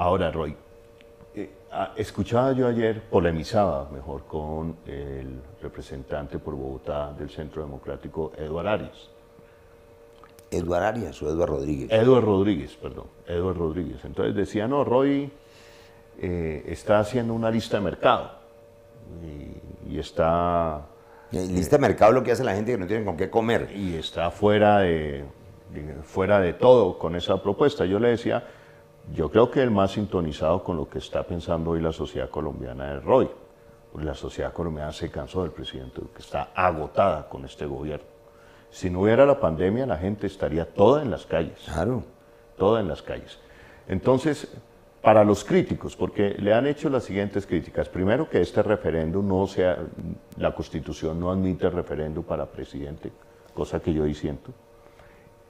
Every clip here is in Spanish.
Ahora, Roy, eh, ah, escuchaba yo ayer, polemizaba mejor con el representante por Bogotá del Centro Democrático, Eduard Arias. ¿Eduard Arias o Eduard Rodríguez. Eduard Rodríguez, perdón. Eduardo Rodríguez. Entonces decía, no, Roy eh, está haciendo una lista de mercado y, está... Eh, lista de mercado lo que hace la gente que no tiene con qué comer. Y está fuera de, fuera de todo con esa propuesta. Yo le decía, yo creo que el más sintonizado con lo que está pensando hoy la sociedad colombiana es Roy. Pues la sociedad colombiana se cansó del presidente que está agotada con este gobierno. Si no hubiera la pandemia, la gente estaría toda en las calles. Claro. Toda en las calles. Entonces, para los críticos, porque le han hecho las siguientes críticas. Primero, que este referendo no sea, la Constitución no admite referendo para presidente, cosa que yo disiento.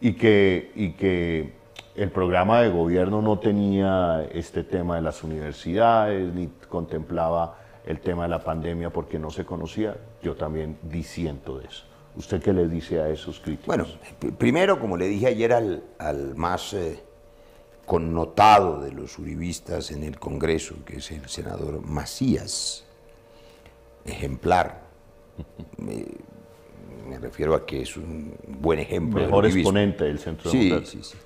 Y que, y que el programa de gobierno no tenía este tema de las universidades, ni contemplaba el tema de la pandemia porque no se conocía, yo también disiento de eso. ¿Usted qué le dice a esos críticos? Bueno, primero, como le dije ayer al, más eh, connotado de los uribistas en el Congreso, que es el senador Macías, ejemplar, me, refiero a que es un buen ejemplo. Mejor exponente del centro sí, sí, sí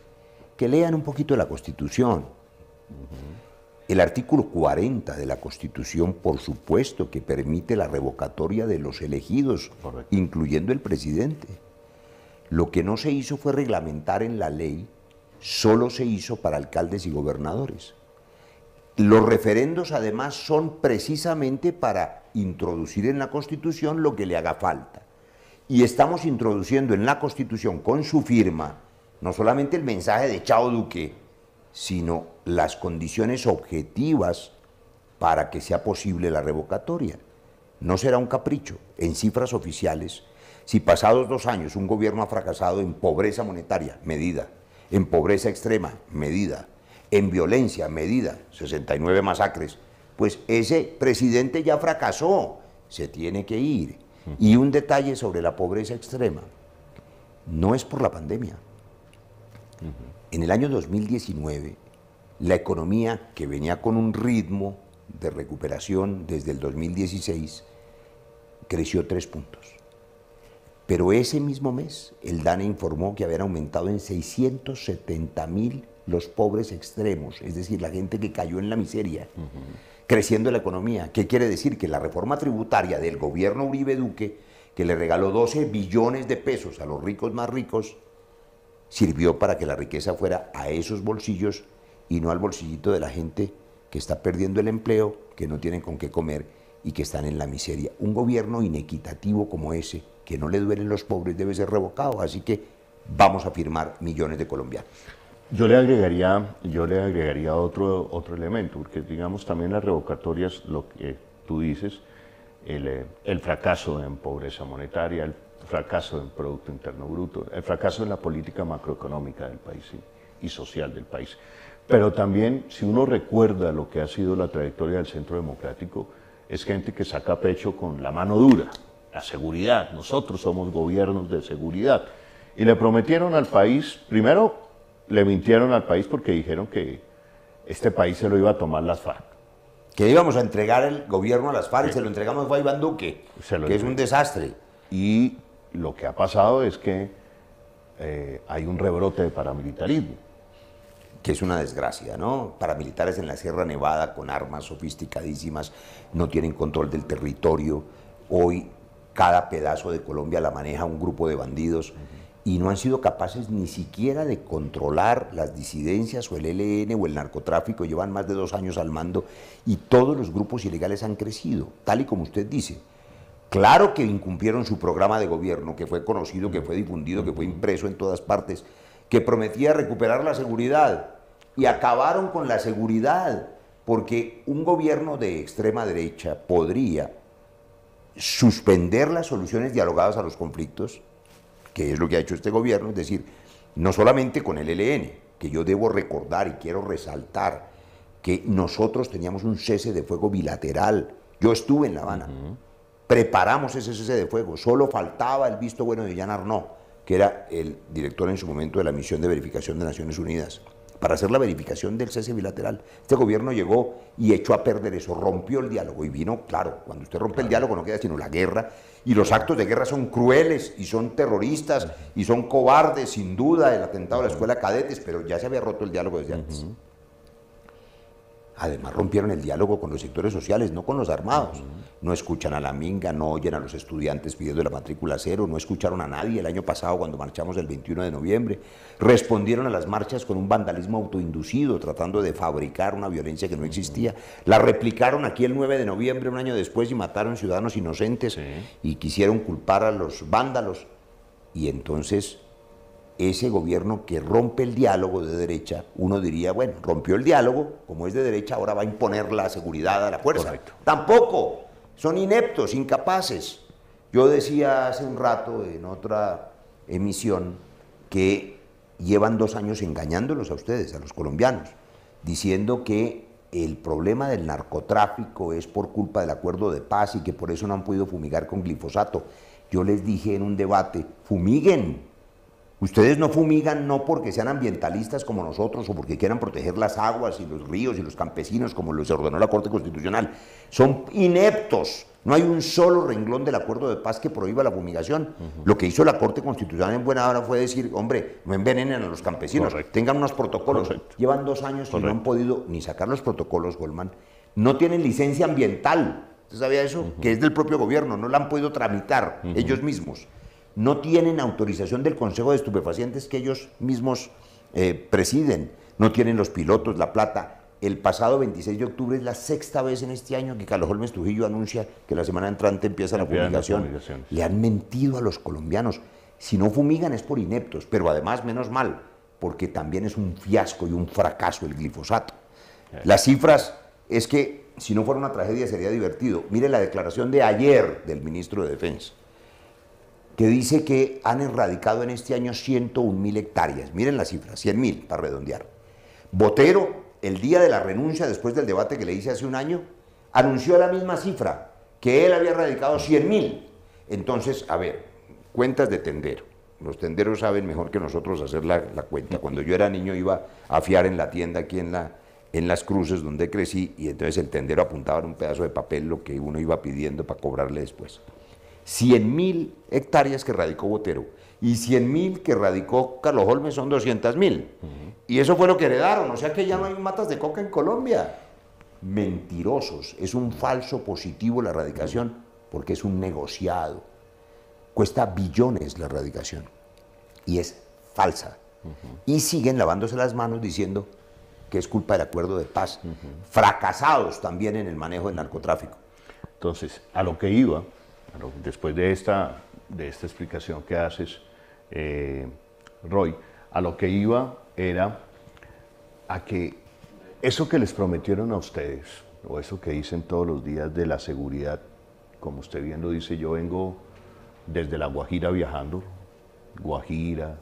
que lean un poquito la Constitución. El artículo 40 de la Constitución, por supuesto, que permite la revocatoria de los elegidos, incluyendo el presidente. Lo que no se hizo fue reglamentar en la ley, solo se hizo para alcaldes y gobernadores. Los referendos además son precisamente para introducir en la Constitución lo que le haga falta. Y estamos introduciendo en la Constitución con su firma no solamente el mensaje de Chao Duque, sino las condiciones objetivas para que sea posible la revocatoria. No será un capricho. En cifras oficiales, si pasados dos años un gobierno ha fracasado en pobreza monetaria, medida, en pobreza extrema, medida, en violencia, medida, 69 masacres, pues ese presidente ya fracasó, se tiene que ir. Y un detalle sobre la pobreza extrema, no es por la pandemia, en el año 2019, la economía que venía con un ritmo de recuperación desde el 2016 creció tres puntos. Pero ese mismo mes, el DANE informó que habían aumentado en 670 mil los pobres extremos, es decir, la gente que cayó en la miseria, creciendo la economía. ¿Qué quiere decir? Que la reforma tributaria del gobierno Uribe Duque, que le regaló 12 billones de pesos a los ricos más ricos, sirvió para que la riqueza fuera a esos bolsillos y no al bolsillito de la gente que está perdiendo el empleo, que no tienen con qué comer y que están en la miseria. Un gobierno inequitativo como ese, que no le duelen los pobres, debe ser revocado. Así que vamos a firmar millones de colombianos. Yo le agregaría, yo le agregaría otro, otro elemento, porque digamos también las revocatorias, lo que tú dices, el, eh, el fracaso en pobreza monetaria, el fracaso del Producto Interno Bruto, el fracaso en la política macroeconómica del país y, social del país. Pero también, si uno recuerda lo que ha sido la trayectoria del Centro Democrático, es gente que saca pecho con la mano dura, la seguridad. Nosotros somos gobiernos de seguridad. Y le prometieron al país, primero le mintieron al país porque dijeron que este país se lo iba a tomar las FARC. Que íbamos a entregar el gobierno a las FARC y se lo entregamos a Iván Duque, que es un desastre. Y lo que ha pasado es que eh, hay un rebrote de paramilitarismo. Que es una desgracia, ¿no? Paramilitares en la Sierra Nevada con armas sofisticadísimas, no tienen control del territorio. Hoy cada pedazo de Colombia la maneja un grupo de bandidos. Y no han sido capaces ni siquiera de controlar las disidencias o el ELN o el narcotráfico. Llevan más de dos años al mando y todos los grupos ilegales han crecido, tal y como usted dice. Claro que incumplieron su programa de gobierno, que fue conocido, que fue difundido, que fue impreso en todas partes, que prometía recuperar la seguridad. Y acabaron con la seguridad, porque un gobierno de extrema derecha podría suspender las soluciones dialogadas a los conflictos, que es lo que ha hecho este gobierno, es decir, no solamente con el e LN, que yo debo recordar y quiero resaltar que nosotros teníamos un cese de fuego bilateral. Yo estuve en La Habana preparamos ese cese de fuego. Solo faltaba el visto bueno de Jean Arnaud, que era el director en su momento de la misión de verificación de Naciones Unidas, para hacer la verificación del cese bilateral. Este gobierno llegó y echó a perder eso, rompió el diálogo y vino, claro, cuando usted rompe el diálogo no queda sino la guerra. Y los actos de guerra son crueles y son terroristas y son cobardes, sin duda, el atentado a la escuela cadetes, pero ya se había roto el diálogo desde antes. Además rompieron el diálogo con los sectores sociales, no con los armados. No escuchan a la minga, no oyen a los estudiantes pidiendo la matrícula cero, no escucharon a nadie el año pasado cuando marchamos el 21 de noviembre. Respondieron a las marchas con un vandalismo autoinducido, tratando de fabricar una violencia que no existía. La replicaron aquí el 9 de noviembre, un año después, y mataron ciudadanos inocentes y quisieron culpar a los vándalos. Y entonces ese gobierno que rompe el diálogo de derecha, uno diría, bueno, rompió el diálogo, como es de derecha, ahora va a imponer la seguridad a la fuerza. Tampoco, son ineptos, incapaces. Yo decía hace un rato en otra emisión que llevan dos años engañándolos a ustedes, a los colombianos, diciendo que el problema del narcotráfico es por culpa del acuerdo de paz y que por eso no han podido fumigar con glifosato. Yo les dije en un debate, fumiguen, Ustedes no fumigan no porque sean ambientalistas como nosotros o porque quieran proteger las aguas y los ríos y los campesinos como les ordenó la Corte Constitucional. Son ineptos. No hay un solo renglón del acuerdo de paz que prohíba la fumigación. Lo que hizo la Corte Constitucional en buena hora fue decir, hombre, no envenenen a los campesinos, tengan unos protocolos. Llevan dos años y no han podido ni sacar los protocolos, Goldman. No tienen licencia ambiental. ¿Usted sabía eso? Que es del propio gobierno, no la han podido tramitar ellos mismos no tienen autorización del Consejo de Estupefacientes que ellos mismos eh, presiden, no tienen los pilotos, la plata. El pasado 26 de octubre es la sexta vez en este año que Carlos Holmes Trujillo anuncia que la semana entrante empieza la fumigación. Le han mentido a los colombianos. Si no fumigan es por ineptos, pero además menos mal, porque también es un fiasco y un fracaso el glifosato. Las cifras es que si no fuera una tragedia sería divertido. Mire la declaración de ayer del ministro de Defensa que dice que han erradicado en este año 101 mil hectáreas. Miren la cifra, 100 mil para redondear. Botero, el día de la renuncia, después del debate que le hice hace un año, anunció la misma cifra, que él había erradicado 100 mil. Entonces, a ver, cuentas de tendero. Los tenderos saben mejor que nosotros hacer la, cuenta. Cuando yo era niño iba a fiar en la tienda aquí en la, en las cruces donde crecí y entonces el tendero apuntaba en un pedazo de papel lo que uno iba pidiendo para cobrarle después. 100.000 hectáreas que radicó Botero y 100.000 que radicó Carlos Holmes son 200.000. Y eso fue lo que heredaron, o sea que ya no hay matas de coca en Colombia. Mentirosos, es un falso positivo la erradicación, porque es un negociado. Cuesta billones la erradicación y es falsa. Y siguen lavándose las manos diciendo que es culpa del acuerdo de paz. Fracasados también en el manejo del narcotráfico. Entonces, a lo que iba, después de esta, de esta explicación que haces, eh, Roy, a lo que iba era a que eso que les prometieron a ustedes, o eso que dicen todos los días de la seguridad, como usted bien lo dice, yo vengo desde La Guajira viajando, Guajira,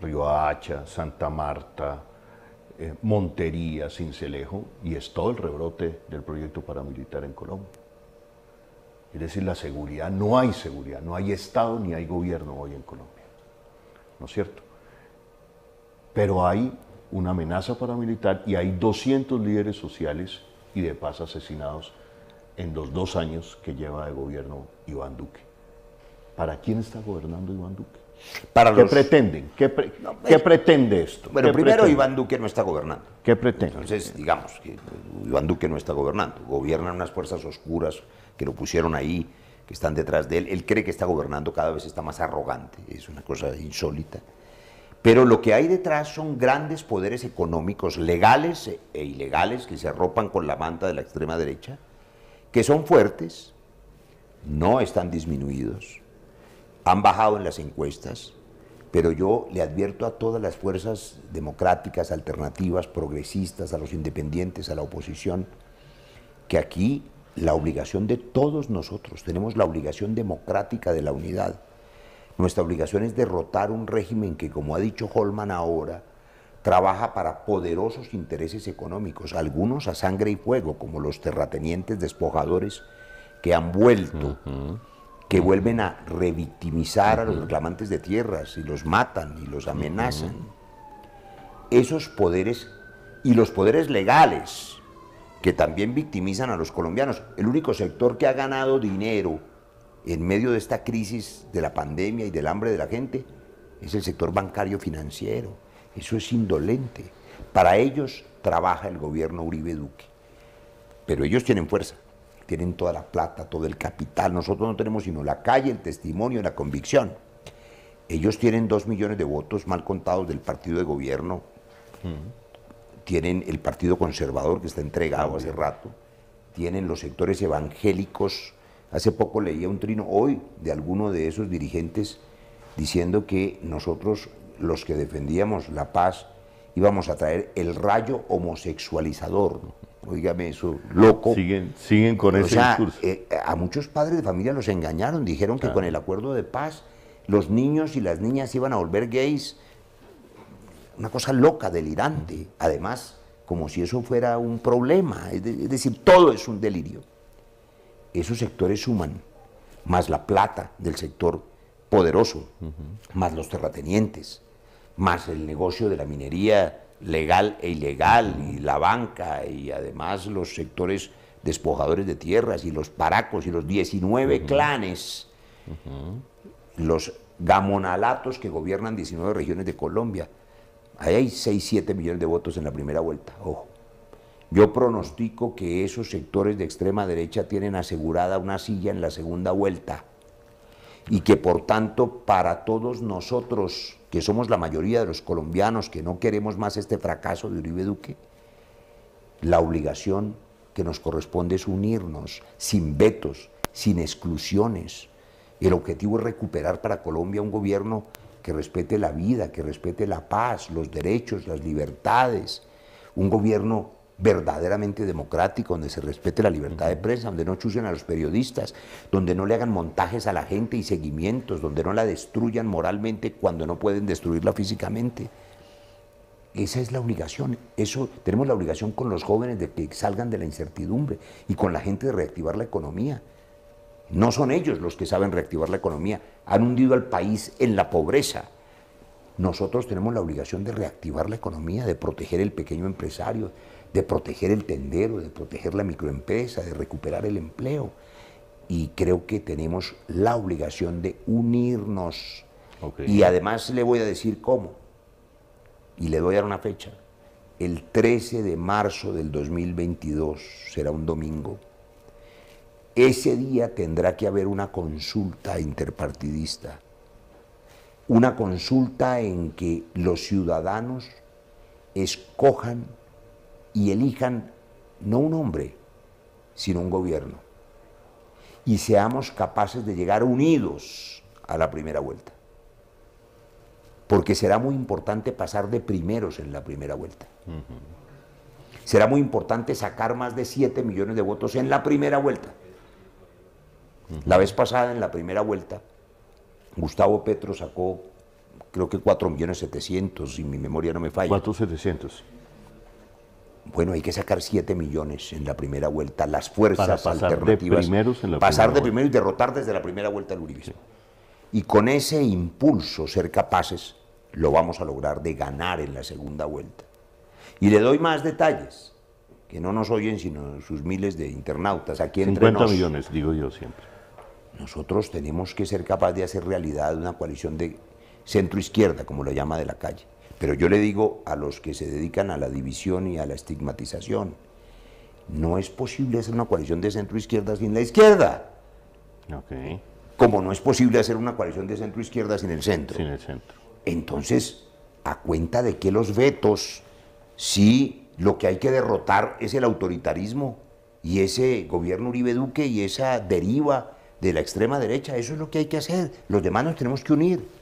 Riohacha, Santa Marta, eh, Montería, Cincelejo, y es todo el rebrote del proyecto paramilitar en Colombia. Es decir, la seguridad, no hay seguridad, no hay Estado ni hay gobierno hoy en Colombia. ¿No es cierto? Pero hay una amenaza paramilitar y hay 200 líderes sociales y de paz asesinados en los dos años que lleva de gobierno Iván Duque. ¿Para quién está gobernando Iván Duque? Para ¿Qué pretenden? ¿Qué, eh, pretende esto? Bueno, primero Iván Duque no está gobernando. ¿Qué pretende? Entonces, digamos que Iván Duque no está gobernando. Gobiernan unas fuerzas oscuras que lo pusieron ahí, que están detrás de él. Él cree que está gobernando, cada vez está más arrogante. Es una cosa insólita. Pero lo que hay detrás son grandes poderes económicos, legales e, e ilegales, que se arropan con la manta de la extrema derecha, que son fuertes, no están disminuidos, han bajado en las encuestas, pero yo le advierto a todas las fuerzas democráticas, alternativas, progresistas, a los independientes, a la oposición, que aquí la obligación de todos nosotros, tenemos la obligación democrática de la unidad. Nuestra obligación es derrotar un régimen que, como ha dicho Holman ahora, trabaja para poderosos intereses económicos, algunos a sangre y fuego, como los terratenientes despojadores que han vuelto que vuelven a revictimizar a los reclamantes de tierras y los matan y los amenazan. Esos poderes y los poderes legales que también victimizan a los colombianos. El único sector que ha ganado dinero en medio de esta crisis de la pandemia y del hambre de la gente es el sector bancario financiero. Eso es indolente. Para ellos trabaja el gobierno Uribe Duque. Pero ellos tienen fuerza tienen toda la plata, todo el capital. Nosotros no tenemos sino la calle, el testimonio, la convicción. Ellos tienen dos millones de votos mal contados del partido de gobierno. Tienen el partido conservador que está entregado ah, hace rato. Tienen los sectores evangélicos. Hace poco leía un trino hoy de alguno de esos dirigentes diciendo que nosotros, los que defendíamos la paz, íbamos a traer el rayo homosexualizador. Oígame eso, loco. Siguen, con ese discurso. Eh, a muchos padres de familia los engañaron, dijeron que con el acuerdo de paz los niños y las niñas iban a volver gays. Una cosa loca, delirante. Además, como si eso fuera un problema. Es, decir, todo es un delirio. Esos sectores suman, más la plata del sector poderoso, más los terratenientes, más el negocio de la minería legal e ilegal, y la banca, y además los sectores despojadores de tierras, y los paracos, y los 19 clanes, los gamonalatos que gobiernan 19 regiones de Colombia. Ahí hay 6, 7 millones de votos en la primera vuelta, ojo. Yo pronostico que esos sectores de extrema derecha tienen asegurada una silla en la segunda vuelta y que por tanto para todos nosotros que somos la mayoría de los colombianos que no queremos más este fracaso de Uribe Duque, la obligación que nos corresponde es unirnos sin vetos, sin exclusiones. El objetivo es recuperar para Colombia un gobierno que respete la vida, que respete la paz, los derechos, las libertades, un gobierno verdaderamente democrático, donde se respete la libertad de prensa, donde no chusen a los periodistas, donde no le hagan montajes a la gente y seguimientos, donde no la destruyan moralmente cuando no pueden destruirla físicamente. Esa es la obligación, eso tenemos la obligación con los jóvenes de que salgan de la incertidumbre y con la gente de reactivar la economía. No son ellos los que saben reactivar la economía, han hundido al país en la pobreza. Nosotros tenemos la obligación de reactivar la economía, de proteger el pequeño empresario, de proteger el tendero, de proteger la microempresa, de recuperar el empleo. Y creo que tenemos la obligación de unirnos. Y además le voy a decir cómo. Y le doy a una fecha. El 13 de marzo del 2022 será un domingo. Ese día tendrá que haber una consulta interpartidista, una consulta en que los ciudadanos escojan y elijan no un hombre, sino un gobierno. Y seamos capaces de llegar unidos a la primera vuelta. Porque será muy importante pasar de primeros en la primera vuelta. Será muy importante sacar más de 7 millones de votos en la primera vuelta. La vez pasada, en la primera vuelta, Gustavo Petro sacó creo que 4 millones 700, si mi memoria no me falla. cuatro bueno, hay que sacar 7 millones en la primera vuelta. Las fuerzas Para pasar alternativas. De primeros en pasar de primero y derrotar desde la primera vuelta al uribismo. Y con ese impulso, ser capaces, lo vamos a lograr de ganar en la segunda vuelta. Y le doy más detalles, que no nos oyen sino sus miles de internautas. Aquí entre 50 millones, digo yo siempre. Nosotros tenemos que ser capaces de hacer realidad una coalición de centro-izquierda, como lo llama de la calle pero yo le digo a los que se dedican a la división y a la estigmatización, no es posible hacer una coalición de centro-izquierda sin la izquierda. Como no es posible hacer una coalición de centro-izquierda sin el centro. Sin el centro. Entonces, a cuenta de que los vetos, sí, lo que hay que derrotar es el autoritarismo y ese gobierno Uribe Duque y esa deriva de la extrema derecha, eso es lo que hay que hacer. Los demás nos tenemos que unir.